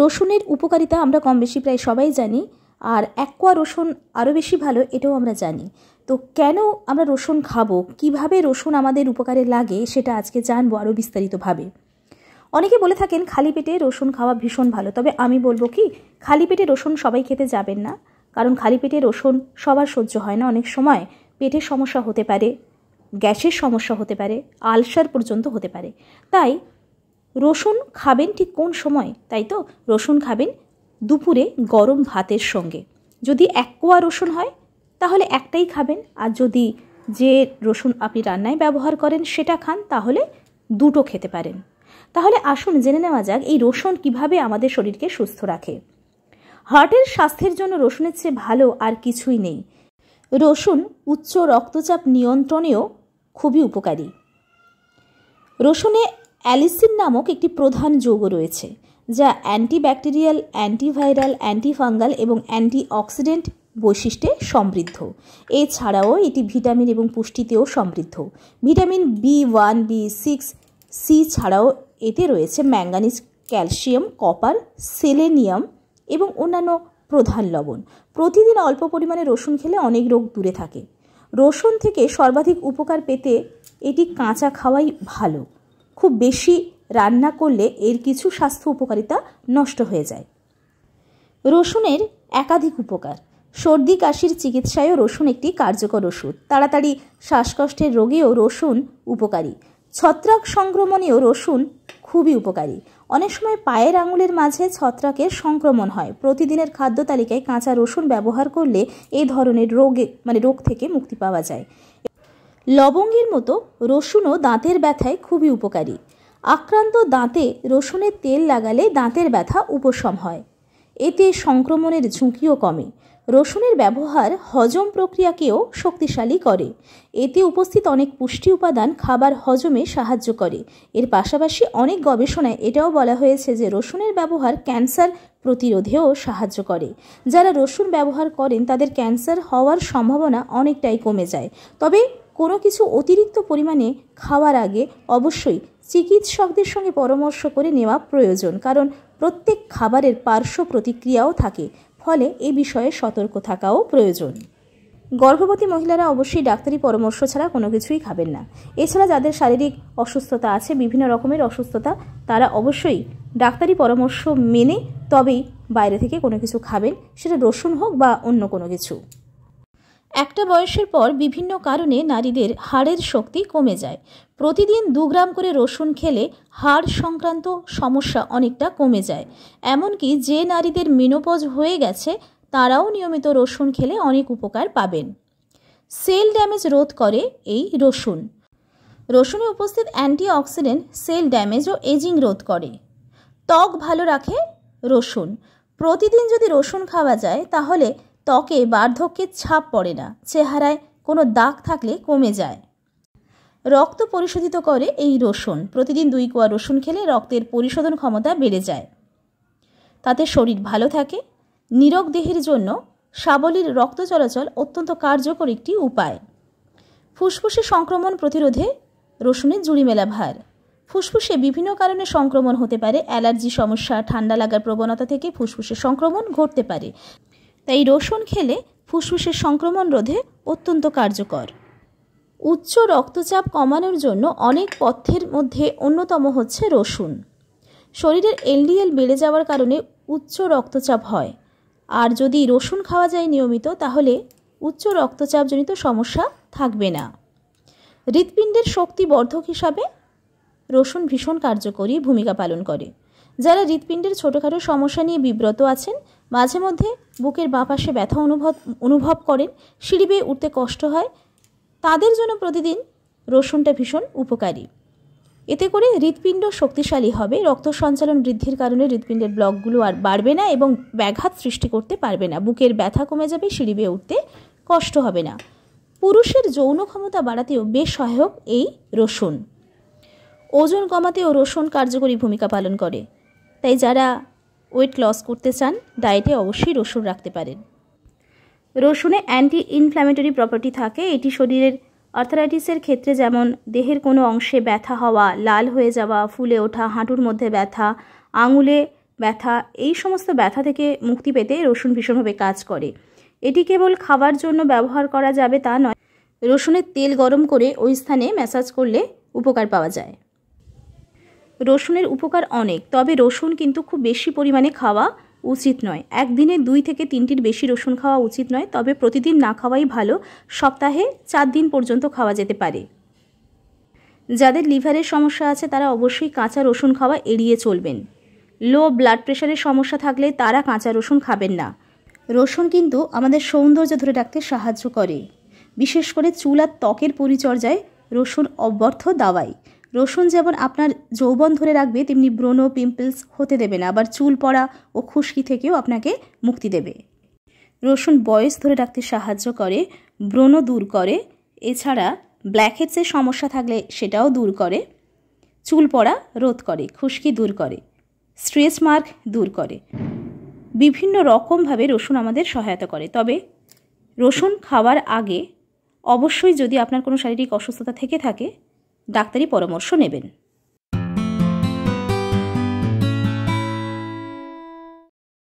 রসুনের উপকারিতা আমরা কম বেশি প্রায় সবাই জানি আর অ্যাকোয়া রসুন আরও বেশি ভালো এটাও আমরা জানি তো কেন আমরা রসুন খাবো কিভাবে রসুন আমাদের উপকারে লাগে সেটা আজকে জানবো আরও বিস্তারিতভাবে অনেকে বলে থাকেন খালি পেটে রসুন খাওয়া ভীষণ ভালো তবে আমি বলবো কি খালি পেটে রসুন সবাই খেতে যাবেন না কারণ খালি পেটে রসুন সবার সহ্য হয় না অনেক সময় পেটের সমস্যা হতে পারে গ্যাসের সমস্যা হতে পারে আলসার পর্যন্ত হতে পারে তাই রসুন খাবেন ঠিক কোন সময় তাই তো রসুন খাবেন দুপুরে গরম ভাতের সঙ্গে যদি এক কোয়া রসুন হয় তাহলে একটাই খাবেন আর যদি যে রসুন আপনি রান্নায় ব্যবহার করেন সেটা খান তাহলে দুটো খেতে পারেন তাহলে আসুন জেনে নেওয়া যাক এই রসুন কিভাবে আমাদের শরীরকে সুস্থ রাখে হার্টের স্বাস্থ্যের জন্য রসুনের চেয়ে ভালো আর কিছুই নেই রসুন উচ্চ রক্তচাপ নিয়ন্ত্রণেও খুবই উপকারী রসুনে অ্যালিসিন নামক একটি প্রধান যৌগ রয়েছে যা অ্যান্টিব্যাকটেরিয়াল অ্যান্টিভাইরাল অ্যান্টিফাঙ্গাল এবং অ্যান্টিঅক্সিডেন্ট বৈশিষ্ট্যে সমৃদ্ধ এছাড়াও এটি ভিটামিন এবং পুষ্টিতেও সমৃদ্ধ vitamin B one B six C ছাড়াও এতে রয়েছে ম্যাঙ্গানিজ ক্যালসিয়াম কপার সেলেনিয়াম এবং অন্যান্য প্রধান লবণ প্রতিদিন অল্প পরিমাণে রসুন খেলে অনেক রোগ দূরে থাকে রসুন থেকে সর্বাধিক উপকার পেতে এটি কাঁচা খাওয়াই ভালো খুব বেশি রান্না করলে এর কিছু স্বাস্থ্য উপকারিতা নষ্ট হয়ে যায় রসুনের একাধিক উপকার সর্দি কাশির চিকিৎসায়ও রসুন একটি কার্যকর ওষুধ তাড়াতাড়ি শ্বাসকষ্টের রোগেও রসুন উপকারী ছত্রাক সংক্রমণেও রসুন খুবই উপকারী অনেক সময় পায়ের আঙুলের মাঝে ছত্রাকের সংক্রমণ হয় প্রতিদিনের খাদ্য তালিকায় কাঁচা রসুন ব্যবহার করলে এই ধরনের রোগে মানে রোগ থেকে মুক্তি পাওয়া যায় লবঙ্গের মতো রসুনও দাঁতের ব্যথায় খুবই উপকারী আক্রান্ত দাঁতে রসুনের তেল লাগালে দাঁতের ব্যথা উপশম হয় এতে সংক্রমণের ঝুঁকিও কমে রসুনের ব্যবহার হজম প্রক্রিয়াকেও শক্তিশালী করে এতে উপস্থিত অনেক পুষ্টি উপাদান খাবার হজমে সাহায্য করে এর পাশাপাশি অনেক গবেষণায় এটাও বলা হয়েছে যে রসুনের ব্যবহার ক্যান্সার প্রতিরোধেও সাহায্য করে যারা রসুন ব্যবহার করেন তাদের ক্যান্সার হওয়ার সম্ভাবনা অনেকটাই কমে যায় তবে কোনো কিছু অতিরিক্ত পরিমাণে খাওয়ার আগে অবশ্যই চিকিৎসকদের সঙ্গে পরামর্শ করে নেওয়া প্রয়োজন কারণ প্রত্যেক খাবারের পার্শ্ব প্রতিক্রিয়াও থাকে ফলে এ বিষয়ে সতর্ক থাকাও প্রয়োজন গর্ভবতী মহিলারা অবশ্যই ডাক্তারি পরামর্শ ছাড়া কোনো কিছুই খাবেন না এছাড়া যাদের শারীরিক অসুস্থতা আছে বিভিন্ন রকমের অসুস্থতা তারা অবশ্যই ডাক্তারি পরামর্শ মেনে তবেই বাইরে থেকে কোনো কিছু খাবেন সেটা রসুন হোক বা অন্য কোনো কিছু একটা বয়সের পর বিভিন্ন কারণে নারীদের হাড়ের শক্তি কমে যায় প্রতিদিন দু গ্রাম করে রসুন খেলে হাড় সংক্রান্ত সমস্যা অনেকটা কমে যায় এমনকি যে নারীদের মিনোপজ হয়ে গেছে তারাও নিয়মিত রসুন খেলে অনেক উপকার পাবেন সেল ড্যামেজ রোধ করে এই রসুন রসুনে উপস্থিত অ্যান্টিঅক্সিডেন্ট সেল ড্যামেজ ও এজিং রোধ করে ত্বক ভালো রাখে রসুন প্রতিদিন যদি রসুন খাওয়া যায় তাহলে ত্বকে বার্ধক্যের ছাপ পড়ে না চেহারায় কোনো দাগ থাকলে কমে যায় রক্ত পরিশোধিত করে এই রসুন প্রতিদিন দুই কোয়া রসুন খেলে রক্তের পরিশোধন ক্ষমতা বেড়ে যায় তাতে শরীর ভালো থাকে নিরোগ দেহের জন্য সাবলীর রক্ত চলাচল অত্যন্ত কার্যকর একটি উপায় ফুসফুসে সংক্রমণ প্রতিরোধে রসুনের জুড়ি মেলা ভার ফুসফুসে বিভিন্ন কারণে সংক্রমণ হতে পারে অ্যালার্জি সমস্যা ঠান্ডা লাগার প্রবণতা থেকে ফুসফুসে সংক্রমণ ঘটতে পারে তাই রসুন খেলে ফুসফুসের সংক্রমণ রোধে অত্যন্ত কার্যকর উচ্চ রক্তচাপ কমানোর জন্য অনেক পথ্যের মধ্যে অন্যতম হচ্ছে রসুন শরীরের এলডিএল বেড়ে যাওয়ার কারণে উচ্চ রক্তচাপ হয় আর যদি রসুন খাওয়া যায় নিয়মিত তাহলে উচ্চ রক্তচাপজনিত সমস্যা থাকবে না হৃৎপিণ্ডের শক্তি বর্ধক হিসাবে রসুন ভীষণ কার্যকরী ভূমিকা পালন করে যারা হৃৎপিণ্ডের ছোটোখাটো সমস্যা নিয়ে বিব্রত আছেন মাঝে মধ্যে বুকের বাপাশে ব্যথা অনুভব অনুভব করেন সিঁড়ি বেয়ে উঠতে কষ্ট হয় তাদের জন্য প্রতিদিন রসুনটা ভীষণ উপকারী এতে করে হৃৎপিণ্ড শক্তিশালী হবে রক্ত সঞ্চালন বৃদ্ধির কারণে হৃৎপিণ্ডের ব্লকগুলো আর বাড়বে না এবং ব্যাঘাত সৃষ্টি করতে পারবে না বুকের ব্যথা কমে যাবে সিঁড়ি বেয়ে উঠতে কষ্ট হবে না পুরুষের যৌন ক্ষমতা বাড়াতেও বেশ সহায়ক এই রসুন ওজন কমাতেও রসুন কার্যকরী ভূমিকা পালন করে তাই যারা ওয়েট লস করতে চান ডায়েটে অবশ্যই রসুন রাখতে পারেন রসুনে অ্যান্টি ইনফ্ল্যামেটরি প্রপার্টি থাকে এটি শরীরের অর্থারাইটিসের ক্ষেত্রে যেমন দেহের কোনো অংশে ব্যথা হওয়া লাল হয়ে যাওয়া ফুলে ওঠা হাঁটুর মধ্যে ব্যথা আঙুলে ব্যথা এই সমস্ত ব্যথা থেকে মুক্তি পেতে রসুন ভীষণভাবে কাজ করে এটি কেবল খাবার জন্য ব্যবহার করা যাবে তা নয় রসুনের তেল গরম করে ওই স্থানে ম্যাসাজ করলে উপকার পাওয়া যায় রসুনের উপকার অনেক তবে রসুন কিন্তু খুব বেশি পরিমাণে খাওয়া উচিত নয় একদিনে দুই থেকে তিনটির বেশি রসুন খাওয়া উচিত নয় তবে প্রতিদিন না খাওয়াই ভালো সপ্তাহে চার দিন পর্যন্ত খাওয়া যেতে পারে যাদের লিভারের সমস্যা আছে তারা অবশ্যই কাঁচা রসুন খাওয়া এড়িয়ে চলবেন লো ব্লাড প্রেশারের সমস্যা থাকলে তারা কাঁচা রসুন খাবেন না রসুন কিন্তু আমাদের সৌন্দর্য ধরে রাখতে সাহায্য করে বিশেষ করে চুল আর ত্বকের পরিচর্যায় রসুন অব্যর্থ দাওয়াই রসুন যেমন আপনার যৌবন ধরে রাখবে তেমনি ব্রণ পিম্পলস হতে দেবে না আবার চুল পড়া ও খুশকি থেকেও আপনাকে মুক্তি দেবে রসুন বয়স ধরে রাখতে সাহায্য করে ব্রণ দূর করে এছাড়া ব্ল্যাকহেডসের সমস্যা থাকলে সেটাও দূর করে চুল পড়া রোধ করে খুশকি দূর করে স্ট্রেস মার্ক দূর করে বিভিন্ন রকমভাবে রসুন আমাদের সহায়তা করে তবে রসুন খাওয়ার আগে অবশ্যই যদি আপনার কোনো শারীরিক অসুস্থতা থেকে থাকে ডাক্তারি পরামর্শ নেবেন